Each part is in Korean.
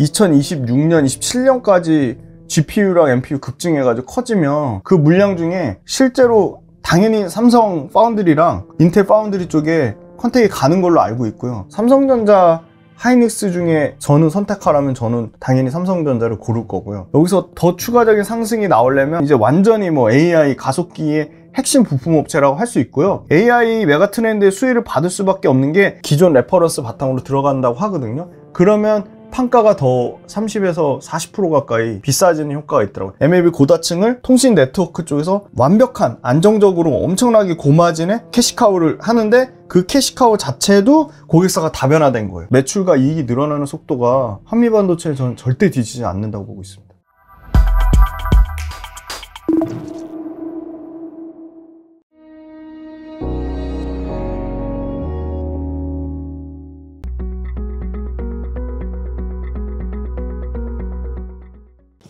2026년, 27년까지 GPU랑 MPU 급증해가지고 커지면 그 물량 중에 실제로 당연히 삼성 파운드리랑 인텔 파운드리 쪽에 컨택이 가는 걸로 알고 있고요. 삼성전자 하이닉스 중에 저는 선택하라면 저는 당연히 삼성전자를 고를 거고요. 여기서 더 추가적인 상승이 나오려면 이제 완전히 뭐 AI 가속기의 핵심 부품 업체라고 할 수 있고요 AI 메가 트렌드의 수혜를 받을 수밖에 없는 게 기존 레퍼런스 바탕으로 들어간다고 하거든요 그러면 판가가 더 30에서 40% 가까이 비싸지는 효과가 있더라고요 MLB 고다층을 통신 네트워크 쪽에서 완벽한 안정적으로 엄청나게 고마진의 캐시카우를 하는데 그 캐시카우 자체도 고객사가 다변화된 거예요 매출과 이익이 늘어나는 속도가 한미반도체에 서는 절대 뒤지지 않는다고 보고 있습니다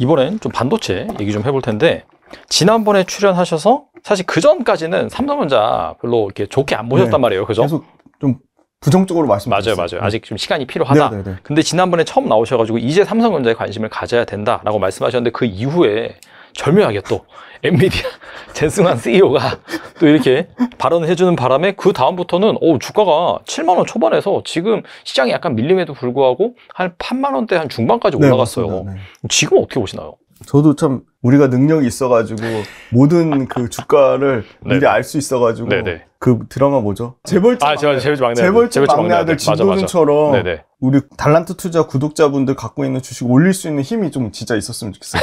이번엔 좀 반도체 얘기 좀 해볼 텐데 지난번에 출연하셔서 사실 그 전까지는 삼성전자 별로 이렇게 좋게 안 보셨단 네, 말이에요. 그죠? 계속 좀 부정적으로 말씀 맞아요, 맞아요. 네. 아직 좀 시간이 필요하다. 네네네. 네, 네. 근데 지난번에 처음 나오셔가지고 이제 삼성전자에 관심을 가져야 된다라고 말씀하셨는데 그 이후에 절묘하게 또 엔비디아 젠승환 CEO가 또 이렇게 발언을 해주는 바람에 그 다음부터는 오 주가가 7만 원 초반에서 지금 시장이 약간 밀림에도 불구하고 한 8만 원대 한 중반까지 네, 올라갔어요. 네, 네. 지금 어떻게 보시나요? 저도 참 우리가 능력이 있어가지고 모든 그 주가를 네. 미리 알 수 있어가지고 네네. 네. 그 드라마 뭐죠? 재벌집 아, 막내 재벌집 막내 재벌집 막내 아들 진도준처럼 네, 우리 달란트 투자 구독자분들 갖고 있는 주식 올릴 수 있는 힘이 좀 진짜 있었으면 좋겠어요.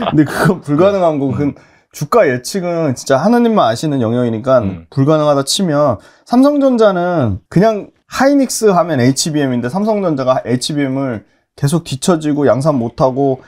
근데 그건 불가능한 거고 그건 주가 예측은 진짜 하나님만 아시는 영역이니까 음. 불가능하다 치면 삼성전자는 그냥 하이닉스 하면 HBM인데 삼성전자가 HBM을 계속 뒤처지고 양산 못하고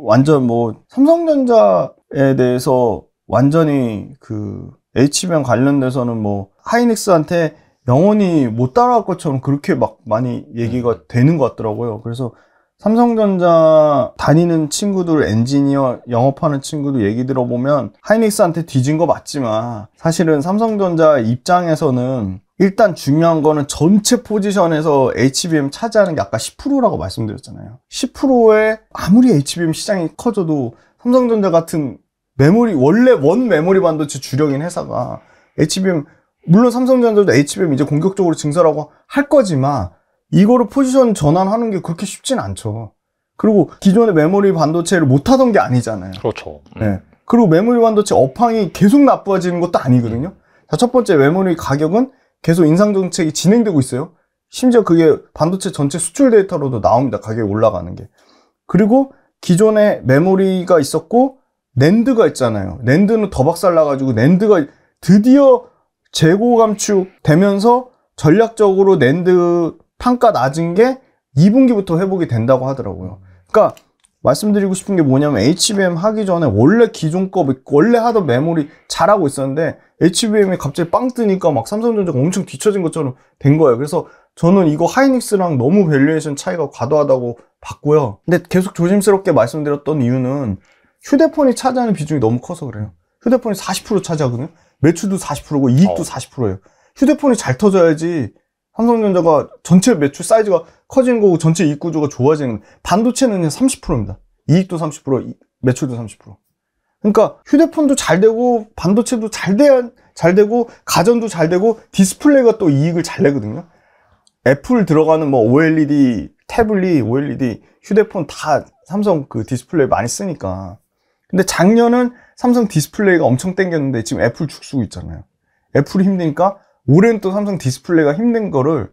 완전 뭐 삼성전자에 대해서 완전히 그 H면 관련돼서는 뭐 하이닉스한테 영원히 못 따라갈 것처럼 그렇게 막 많이 얘기가 음. 되는 것 같더라고요. 그래서 삼성전자 다니는 친구들 엔지니어 영업하는 친구들 얘기 들어보면 하이닉스한테 뒤진 거 맞지만 사실은 삼성전자 입장에서는 일단 중요한 거는 전체 포지션에서 HBM 차지하는 게 아까 10%라고 말씀드렸잖아요 10%에 아무리 HBM 시장이 커져도 삼성전자 같은 메모리 원래 원 메모리 반도체 주력인 회사가 HBM 물론 삼성전자도 HBM 이제 공격적으로 증설하고 할 거지만 이거를 포지션 전환하는 게 그렇게 쉽진 않죠 그리고 기존의 메모리 반도체를 못 하던 게 아니잖아요 그렇죠 음. 네. 그리고 메모리 반도체 업황이 계속 나빠지는 것도 아니거든요 자, 첫 번째 메모리 가격은 계속 인상 정책이 진행되고 있어요. 심지어 그게 반도체 전체 수출 데이터로도 나옵니다. 가격이 올라가는 게. 그리고 기존에 메모리가 있었고 낸드가 있잖아요. 낸드는 더 박살나가지고 낸드가 드디어 재고 감축되면서 전략적으로 낸드 판가 낮은 게 2분기부터 회복이 된다고 하더라고요. 그러니까 말씀드리고 싶은 게 뭐냐면 HBM 하기 전에 원래 기존 거 원래 하던 메모리 잘하고 있었는데 HBM이 갑자기 빵 뜨니까 막 삼성전자가 엄청 뒤처진 것처럼 된 거예요 그래서 저는 이거 하이닉스랑 너무 밸류에이션 차이가 과도하다고 봤고요 근데 계속 조심스럽게 말씀드렸던 이유는 휴대폰이 차지하는 비중이 너무 커서 그래요 휴대폰이 40% 차지하거든요 매출도 40%고 이익도 어. 40%예요 휴대폰이 잘 터져야지 삼성전자가 전체 매출 사이즈가 커진 거고 전체 이익 구조가 좋아지는 반도체는 30%입니다. 이익도 30%, 매출도 30%. 그러니까 휴대폰도 잘 되고 반도체도 잘, 돼, 잘 되고 가전도 잘 되고 디스플레이가 또 이익을 잘 내거든요. 애플 들어가는 뭐 OLED, 태블릿, OLED, 휴대폰 다 삼성 그 디스플레이 많이 쓰니까. 근데 작년은 삼성 디스플레이가 엄청 땡겼는데 지금 애플 죽수고 있잖아요. 애플이 힘드니까 올해는 또 삼성 디스플레이가 힘든 거를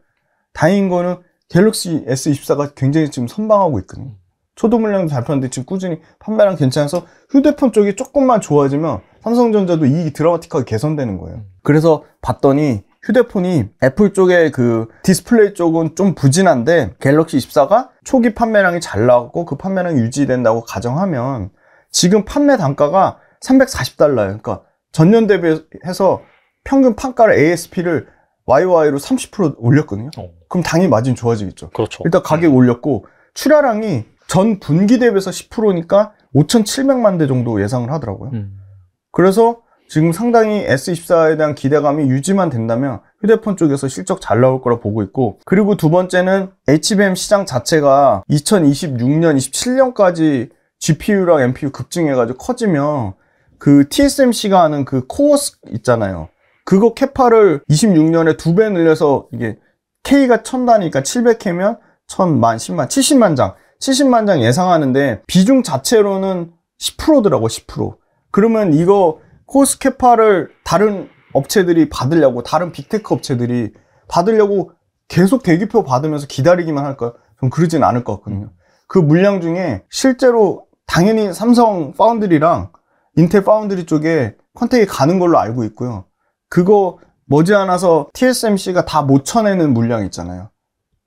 다행인 거는 갤럭시 S24가 굉장히 지금 선방하고 있거든요. 음. 초도 물량도 잘 파는데 지금 꾸준히 판매량 괜찮아서 휴대폰 쪽이 조금만 좋아지면 삼성전자도 이익이 드라마틱하게 개선되는 거예요. 음. 그래서 봤더니 휴대폰이 애플 쪽에그 디스플레이 쪽은 좀 부진한데 갤럭시 24가 초기 판매량이 잘 나왔고 그 판매량이 유지된다고 가정하면 지금 판매 단가가 340달러예요. 그러니까 전년 대비해서 평균 판가를 ASP를 YY로 30% 올렸거든요. 어. 그럼 당연히 마진 좋아지겠죠. 그렇죠. 일단 가격 음. 올렸고 출하량이 전 분기 대비해서 10%니까 5,700만 대 정도 예상을 하더라고요. 음. 그래서 지금 상당히 S24에 대한 기대감이 유지만 된다면 휴대폰 쪽에서 실적 잘 나올 거라 보고 있고 그리고 두 번째는 HBM 시장 자체가 2026년, 27년까지 GPU랑 MPU 급증해가지고 커지면 그 TSMC가 하는 그 코어 있잖아요. 그거 캐파를 26년에 두 배 늘려서 이게 K가 1000다니까 700K면 1000만 10만 70만 장 70만 장 예상하는데 비중 자체로는 10%더라고 10% 그러면 이거 코스 캐파를 다른 업체들이 받으려고 다른 빅테크 업체들이 받으려고 계속 대기표 받으면서 기다리기만 할까좀 그러진 않을 것 같거든요 그 물량 중에 실제로 당연히 삼성 파운드리랑 인텔 파운드리 쪽에 컨택이 가는 걸로 알고 있고요 그거 머지않아서 TSMC가 다 못 쳐내는 물량 있잖아요.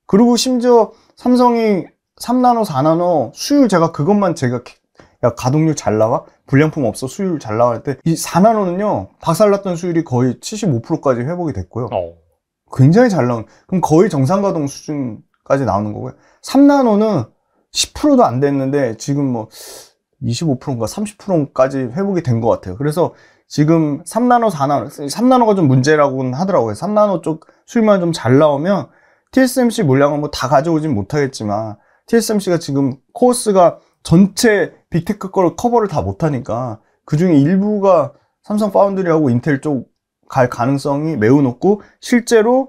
그리고 심지어 삼성이 3나노, 4나노 수율 제가 그것만 제가 야 가동률 잘 나와? 불량품 없어? 수율 잘 나와? 할때이 4나노는요 박살났던 수율이 거의 75%까지 회복이 됐고요. 어. 굉장히 잘 나온 그럼 거의 정상 가동 수준까지 나오는 거고요. 3나노는 10%도 안 됐는데 지금 뭐 25%인가 30%까지 회복이 된 것 같아요. 그래서 지금 3나노, 4나노, 3나노가 좀 문제라고는 하더라고요. 3나노 쪽수입만좀 잘 나오면 TSMC 물량은 뭐 다 가져오진 못하겠지만 TSMC가 지금 코어스가 전체 빅테크 거를 커버를 다 못하니까 그 중에 일부가 삼성 파운드리하고 인텔 쪽 갈 가능성이 매우 높고 실제로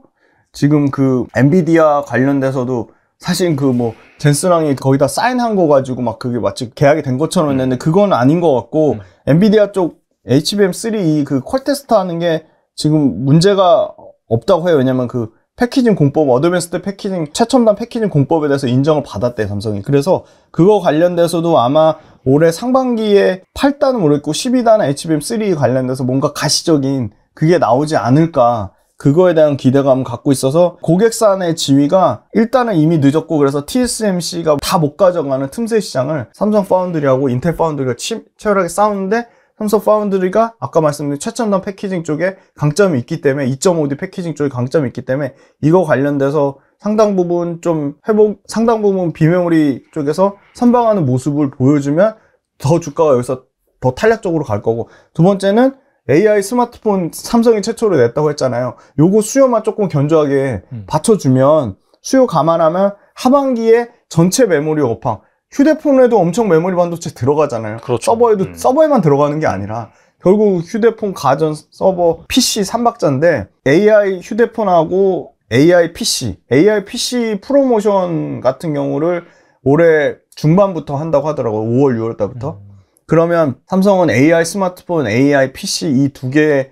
지금 그 엔비디아 관련돼서도 사실 그 뭐 젠스랑이 거의 다 사인한 거 가지고 막 그게 마치 계약이 된 것처럼 했는데 음. 그건 아닌 것 같고 음. 엔비디아 쪽 HBM3 그콜테스트 하는 게 지금 문제가 없다고 해요. 왜냐면 그 패키징 공법, 어드밴스드 패키징, 최첨단 패키징 공법에 대해서 인정을 받았대요, 삼성이. 그래서 그거 관련돼서도 아마 올해 상반기에 8단은 모르겠고 12단 HBM3 관련돼서 뭔가 가시적인 그게 나오지 않을까. 그거에 대한 기대감을 갖고 있어서 고객산의 지위가 일단은 이미 늦었고 그래서 TSMC가 다 못 가져가는 틈새 시장을 삼성 파운드리하고 인텔 파운드리가 치, 치열하게 싸우는데 삼성 파운드리가 아까 말씀드린 최첨단 패키징 쪽에 강점이 있기 때문에 2.5D 패키징 쪽에 강점이 있기 때문에 이거 관련돼서 상당 부분 좀 회복 상당 부분 비메모리 쪽에서 선방하는 모습을 보여주면 더 주가가 여기서 더 탄력적으로 갈 거고 두 번째는 AI 스마트폰 삼성이 최초로 냈다고 했잖아요 요거 수요만 조금 견조하게 음. 받쳐주면 수요 감안하면 하반기에 전체 메모리 업황 휴대폰에도 엄청 메모리 반도체 들어가잖아요. 그렇죠. 서버에도 음. 서버에만 들어가는 게 아니라 결국 휴대폰 가전 서버 PC 3박자인데 AI 휴대폰하고 AI PC, AI PC 프로모션 같은 경우를 올해 중반부터 한다고 하더라고요. 5월, 6월 달부터. 음. 그러면 삼성은 AI 스마트폰, AI PC 이 두 개의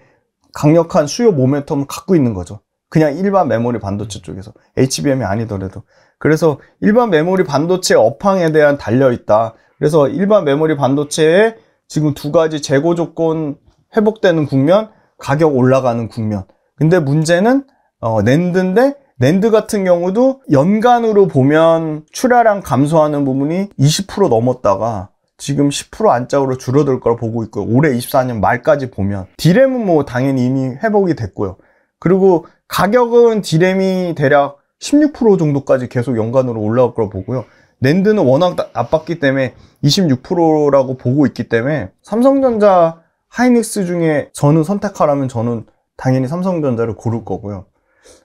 강력한 수요 모멘텀을 갖고 있는 거죠. 그냥 일반 메모리 반도체 쪽에서 HBM이 아니더라도 그래서 일반 메모리 반도체 업황에 대한 달려있다. 그래서 일반 메모리 반도체에 지금 두 가지 재고 조건 회복되는 국면, 가격 올라가는 국면. 근데 문제는 어, 낸드인데 낸드 같은 경우도 연간으로 보면 출하량 감소하는 부분이 20% 넘었다가 지금 10% 안짝으로 줄어들 걸 보고 있고요. 올해 24년 말까지 보면 디램은 뭐 당연히 이미 회복이 됐고요. 그리고 가격은 디램이 대략 16% 정도까지 계속 연간으로 올라올 거라고 보고요. 낸드는 워낙 나빴기 때문에 26%라고 보고 있기 때문에 삼성전자 하이닉스 중에 저는 선택하라면 저는 당연히 삼성전자를 고를 거고요.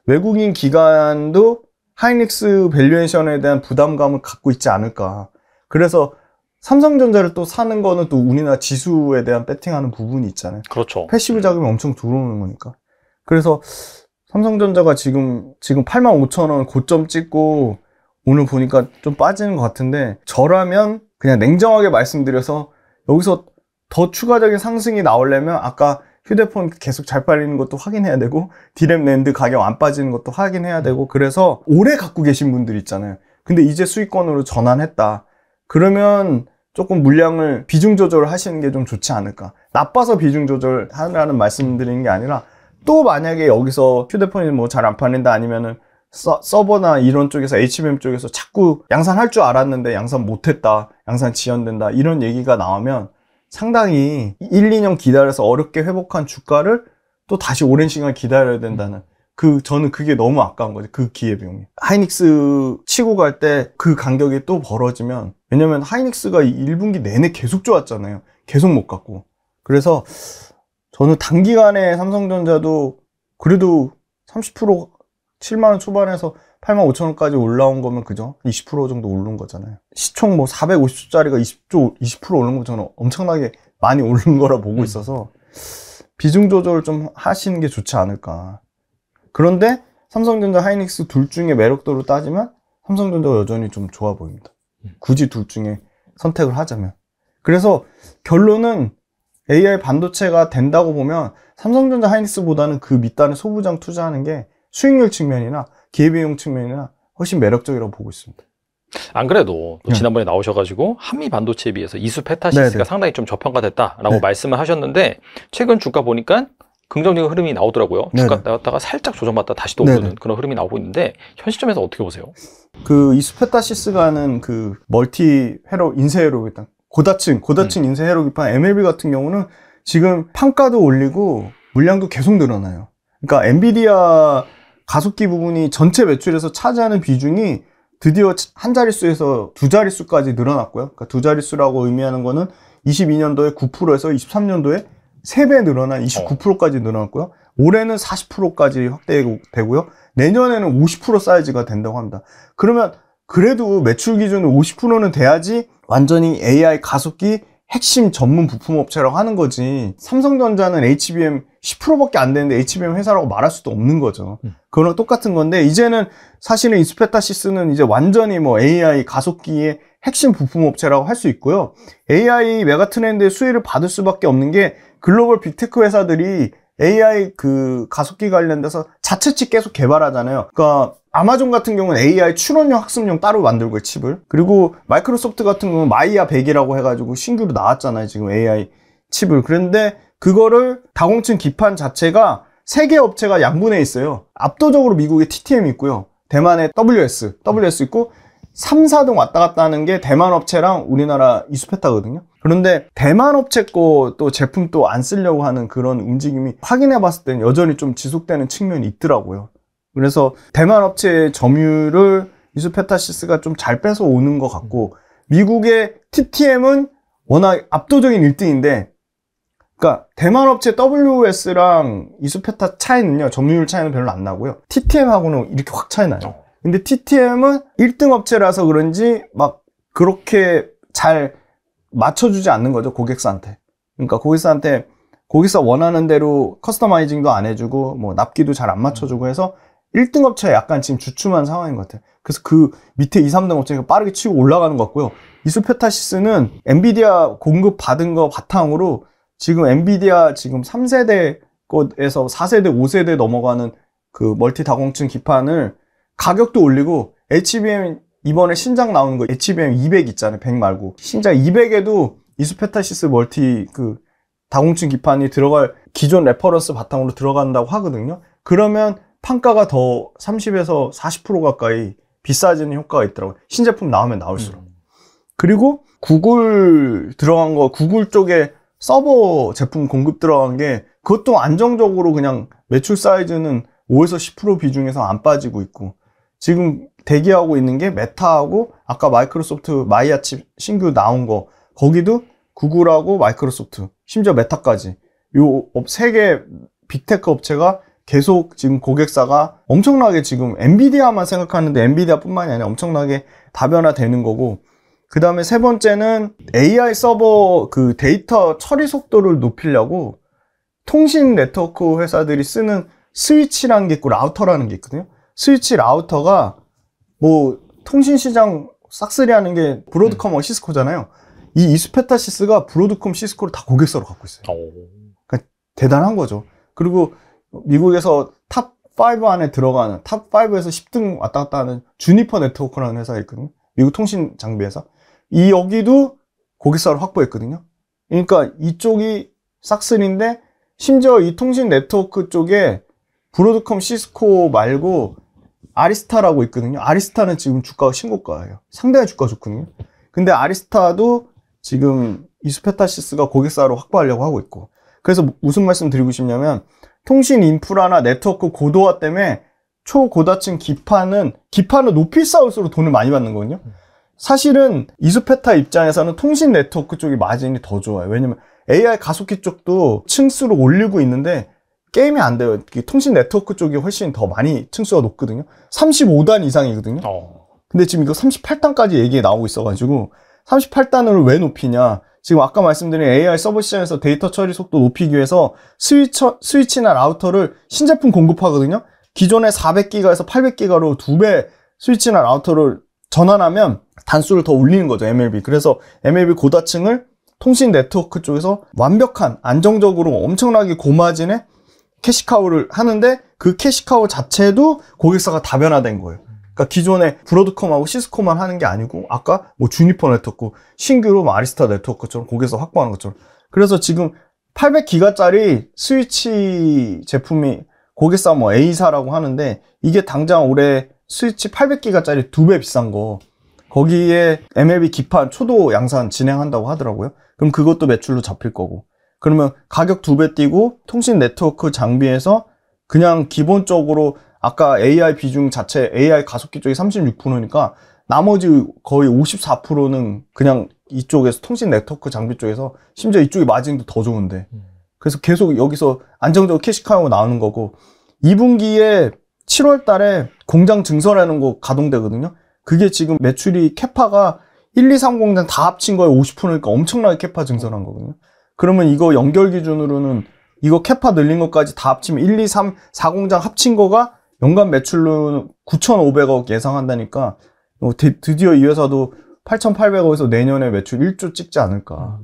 외국인 기관도 하이닉스 밸류에이션에 대한 부담감을 갖고 있지 않을까. 그래서 삼성전자를 또 사는 거는 또 우리나라 지수에 대한 배팅하는 부분이 있잖아요. 그렇죠. 패시브 자금이 네. 엄청 들어오는 거니까. 그래서 삼성전자가 지금 지금 8 5천원 고점 찍고 오늘 보니까 좀 빠지는 것 같은데 저라면 그냥 냉정하게 말씀드려서 여기서 더 추가적인 상승이 나오려면 아까 휴대폰 계속 잘 팔리는 것도 확인해야 되고 디램 랜드 가격 안 빠지는 것도 확인해야 되고 그래서 오래 갖고 계신 분들 있잖아요 근데 이제 수익권으로 전환했다 그러면 조금 물량을 비중 조절을 하시는 게 좀 좋지 않을까 나빠서 비중 조절하라는 말씀드리는 게 아니라 또 만약에 여기서 휴대폰이 뭐 잘 안 팔린다 아니면은 서, 버나 이런 쪽에서 HBM 쪽에서 자꾸 양산할 줄 알았는데 양산 못했다 양산 지연된다 이런 얘기가 나오면 상당히 1, 2년 기다려서 어렵게 회복한 주가를 또 다시 오랜 시간 기다려야 된다는 그 저는 그게 너무 아까운 거지 그 기회비용이 하이닉스 치고 갈 때 그 간격이 또 벌어지면 왜냐면 하이닉스가 1분기 내내 계속 좋았잖아요 계속 못 갔고 그래서 저는 단기간에 삼성전자도 그래도 30% 7만원 초반에서 8만 5천원까지 올라온 거면 그죠? 20% 정도 오른 거잖아요 시총 뭐 450조짜리가 20조 20% 오른 거 저는 엄청나게 많이 오른 거라 보고 음. 있어서 비중 조절 좀 하시는 게 좋지 않을까 그런데 삼성전자 하이닉스 둘 중에 매력도로 따지면 삼성전자가 여전히 좀 좋아 보입니다 음. 굳이 둘 중에 선택을 하자면 그래서 결론은 AI 반도체가 된다고 보면 삼성전자 하이닉스보다는 그 밑단의 소부장 투자하는 게 수익률 측면이나 기회비용 측면이나 훨씬 매력적이라고 보고 있습니다. 안 그래도 또 네. 지난번에 네. 나오셔가지고 한미 반도체에 비해서 이수 페타시스가 네네. 네. 상당히 좀 저평가됐다라고 네. 말씀을 하셨는데 최근 주가 보니까 긍정적인 흐름이 나오더라고요. 네, 주가 네네. 나왔다가 살짝 조정받다 다시 또 오르는 그런 흐름이 나오고 있는데 현 시점에서 어떻게 보세요? 그 이수 페타시스가는 하그 멀티 회로 인쇄회로 일단 고다층, 고다층 음. 인쇄 회로기판 MLB 같은 경우는 지금 판가도 올리고 물량도 계속 늘어나요. 그러니까 엔비디아 가속기 부분이 전체 매출에서 차지하는 비중이 드디어 한 자릿수에서 두 자릿수까지 늘어났고요. 그러니까 두 자릿수라고 의미하는 거는 22년도에 9%에서 23년도에 3배 늘어난 29%까지 늘어났고요. 올해는 40%까지 확대되고요. 내년에는 50% 사이즈가 된다고 합니다. 그러면 그래도 매출 기준 50%는 돼야지 완전히 AI 가속기 핵심 전문 부품 업체라고 하는 거지 삼성전자는 HBM 10%밖에 안 되는데 HBM 회사라고 말할 수도 없는 거죠 음. 그거랑 똑같은 건데 이제는 사실은 이스페타시스는 이제 완전히 뭐 AI 가속기의 핵심 부품 업체라고 할 수 있고요 AI 메가 트렌드의 수혜를 받을 수밖에 없는 게 글로벌 빅테크 회사들이 AI 그 가속기 관련돼서 자체측 계속 개발하잖아요 그러니까 아마존 같은 경우는 AI 추론형 학습용 따로 만들고 칩을 그리고 마이크로소프트 같은 경우는 마이야 100이라고 해가지고 신규로 나왔잖아요 지금 AI 칩을 그런데 그거를 다공층 기판 자체가 세개 업체가 양분해 있어요 압도적으로 미국의 TTM 있고요 대만의 WS, WS 있고 3, 4등 왔다 갔다 하는 게 대만 업체랑 우리나라 이수페타거든요 그런데 대만 업체 거또 제품 또 안 쓰려고 하는 그런 움직임이 확인해 봤을 때는 여전히 좀 지속되는 측면이 있더라고요 그래서 대만 업체의 점유율을 이수페타시스가 좀 잘 뺏어 오는 것 같고 미국의 TTM은 워낙 압도적인 1등인데 그러니까 대만 업체 WS랑 이수페타 차이는요 점유율 차이는 별로 안 나고요 TTM하고는 이렇게 확 차이 나요 근데 TTM은 1등 업체라서 그런지 막 그렇게 잘 맞춰주지 않는 거죠 고객사한테 그러니까 고객사한테 고객사 원하는 대로 커스터마이징도 안 해주고 뭐 납기도 잘 안 맞춰주고 해서 1등 업체가 약간 지금 주춤한 상황인 것 같아요. 그래서 그 밑에 2, 3등 업체가 빠르게 치고 올라가는 것 같고요. 이수페타시스는 엔비디아 공급 받은 거 바탕으로 지금 엔비디아 지금 3세대 것에서 4세대, 5세대 넘어가는 그 멀티 다공층 기판을 가격도 올리고 HBM 이번에 신작 나오는 거 HBM 200 있잖아요. 100 말고. 신작 200에도 이수페타시스 멀티 그 다공층 기판이 들어갈 기존 레퍼런스 바탕으로 들어간다고 하거든요. 그러면 판가가 더 30에서 40% 가까이 비싸지는 효과가 있더라고요. 신제품 나오면 나올수록. 음. 그리고 구글 들어간 거, 구글 쪽에 서버 제품 공급 들어간 게 그것도 안정적으로 그냥 매출 사이즈는 5에서 10% 비중에서 안 빠지고 있고 지금 대기하고 있는 게 메타하고 아까 마이크로소프트 마이아칩 신규 나온 거 거기도 구글하고 마이크로소프트 심지어 메타까지 요 세 개 빅테크 업체가 계속 지금 고객사가 엄청나게 지금 엔비디아만 생각하는데 엔비디아뿐만이 아니라 엄청나게 다변화되는 거고 그 다음에 세 번째는 AI 서버 그 데이터 처리 속도를 높이려고 통신 네트워크 회사들이 쓰는 스위치라는 게 있고 라우터라는 게 있거든요 스위치 라우터가 뭐 통신 시장 싹쓸이 하는 게 브로드컴 음. 시스코잖아요 이 이스페타 시스가 브로드컴 시스코를 다 고객사로 갖고 있어요 어. 그러니까 대단한 거죠 그리고 미국에서 탑 5 안에 들어가는 탑 5에서 10등 왔다 갔다 하는 주니퍼 네트워크라는 회사가 있거든요. 미국 통신 장비 회사. 이 여기도 고객사를 확보했거든요. 그러니까 이쪽이 싹쓸인데 심지어 이 통신 네트워크 쪽에 브로드컴 시스코 말고 아리스타라고 있거든요. 아리스타는 지금 주가가 신고가예요. 상당히 주가 가 좋거든요. 근데 아리스타도 지금 이스페타시스가 고객사로 확보하려고 하고 있고 그래서 무슨 말씀 드리고 싶냐면 통신 인프라나 네트워크 고도화 때문에 초고다층 기판은 기판을 높이 쌓을수록 돈을 많이 받는 거거든요. 사실은 이수페타 입장에서는 통신 네트워크 쪽이 마진이 더 좋아요. 왜냐면 AI 가속기 쪽도 층수를 올리고 있는데 게임이 안 돼요. 통신 네트워크 쪽이 훨씬 더 많이 층수가 높거든요. 35단 이상이거든요. 어. 근데 지금 이거 38단까지 얘기 나오고 있어가지고 38단을 왜 높이냐? 지금 아까 말씀드린 AI 서버 시장에서 데이터 처리 속도 높이기 위해서 스위처, 스위치나 라우터를 신제품 공급하거든요. 기존의 400기가에서 800기가로 두 배 스위치나 라우터를 전환하면 단수를 더 올리는 거죠, MLB. 그래서 MLB 고다층을 통신 네트워크 쪽에서 완벽한 안정적으로 엄청나게 고마진의 캐시카우를 하는데 그 캐시카우 자체도 고객사가 다변화된 거예요. 그러니까 기존에 브로드컴하고 시스코만 하는 게 아니고 아까 뭐 주니퍼 네트워크, 신규로 뭐 아리스타 네트워크처럼 거기서 확보하는 것처럼 그래서 지금 800기가짜리 스위치 제품이 고객사 뭐 A사라고 하는데 이게 당장 올해 스위치 800기가짜리 두 배 비싼 거 거기에 MLB 기판 초도 양산 진행한다고 하더라고요 그럼 그것도 매출로 잡힐 거고 그러면 가격 두 배 뛰고 통신 네트워크 장비에서 그냥 기본적으로 아까 AI 비중 자체 AI 가속기 쪽이 36%니까 나머지 거의 54%는 그냥 이쪽에서 통신 네트워크 장비 쪽에서 심지어 이쪽이 마진도 더 좋은데 음. 그래서 계속 여기서 안정적으로 캐시카고 나오는 거고 2분기에 7월 달에 공장 증설하는 거 가동되거든요 그게 지금 매출이 캐파가 1, 2, 3 공장 다 합친 거에 50%니까 엄청나게 캐파 증설한 거거든요 그러면 이거 연결 기준으로는 이거 캐파 늘린 것까지 다 합치면 1, 2, 3, 4공장 합친 거가 연간 매출로 9,500억 예상한다니까 어, 드디어 이 회사도 8,800억에서 내년에 매출 1조 찍지 않을까.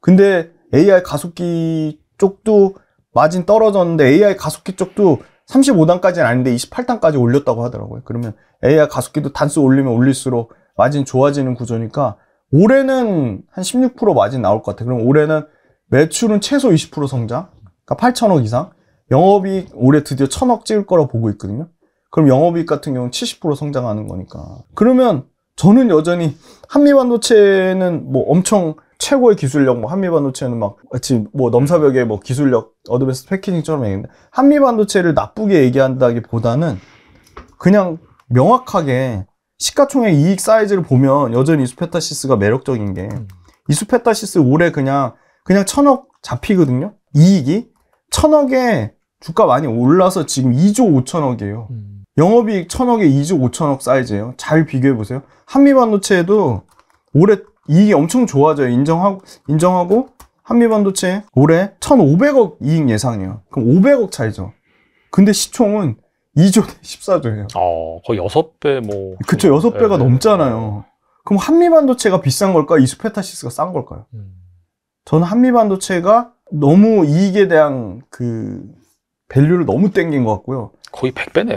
근데 AI 가속기 쪽도 마진 떨어졌는데 AI 가속기 쪽도 35단까지는 아닌데 28단까지 올렸다고 하더라고요. 그러면 AI 가속기도 단수 올리면 올릴수록 마진 좋아지는 구조니까 올해는 한 16% 마진 나올 것 같아요. 그럼 올해는 매출은 최소 20% 성장, 그러니까 8천억 이상, 영업이익 올해 드디어 천억 찍을 거라 보고 있거든요. 그럼 영업이익 같은 경우는 70% 성장하는 거니까. 그러면 저는 여전히 한미반도체는 뭐 엄청 최고의 기술력, 뭐 한미반도체는 막 지금 뭐넘사벽의뭐 기술력, 어드밴스 패키징처럼 얘기했는데 한미반도체를 나쁘게 얘기한다기보다는 그냥 명확하게 시가총액 이익 사이즈를 보면 여전히 이수페타시스가 매력적인 게 음. 이수페타시스 올해 그냥 그냥 천억 잡히거든요. 이익이 천억에 주가 많이 올라서 지금 2조 5천억이에요. 음. 영업이익 천억에 2조 5천억 사이즈예요. 잘 비교해 보세요. 한미반도체에도 올해 이익이 엄청 좋아져요. 인정하고 인정하고 한미반도체 올해 1,500억 이익 예상이에요. 그럼 500억 차이죠. 근데 시총은 2조 대 14조예요. 어, 아, 거의 6배 뭐. 그쵸, 6배가 네, 넘잖아요. 그럼 한미반도체가 비싼 걸까? 이스페타시스가 싼 걸까요? 음. 저는 한미반도체가 너무 이익에 대한 그 밸류를 너무 땡긴 것 같고요. 거의 100배네요. 네.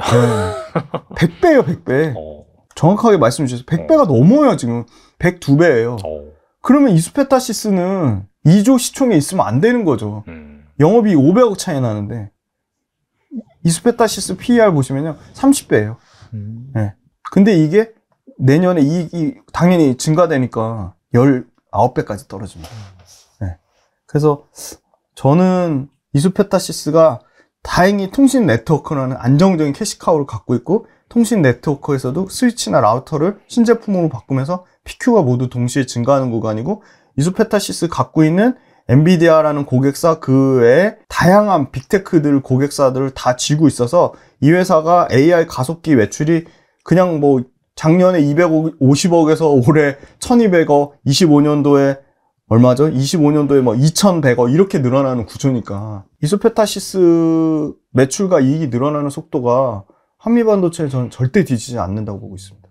100배예요, 100배. 어. 정확하게 말씀 해 주셔서 100배가 어. 넘어요, 지금. 102배예요. 어. 그러면 이수페타시스는 2조 시총에 있으면 안 되는 거죠. 음. 영업이 500억 차이 나는데 이수페타시스 PER 보시면요. 30배예요. 음. 네. 근데 이게 내년에 이익이 당연히 증가되니까 19배까지 떨어집니다. 음. 네. 그래서 저는 이수페타시스가 다행히 통신 네트워크라는 안정적인 캐시카우를 갖고 있고 통신 네트워크에서도 스위치나 라우터를 신제품으로 바꾸면서 PQ가 모두 동시에 증가하는 구간이고 이소페타시스 갖고 있는 엔비디아라는 고객사 그 외에 다양한 빅테크들 고객사들을 다 쥐고 있어서 이 회사가 AI 가속기 매출이 그냥 뭐 작년에 250억에서 올해 1200억 25년도에 얼마죠? 25년도에 뭐 2,100억 이렇게 늘어나는 구조니까 이소페타시스 매출과 이익이 늘어나는 속도가 한미반도체에 저는 절대 뒤지지 않는다고 보고 있습니다.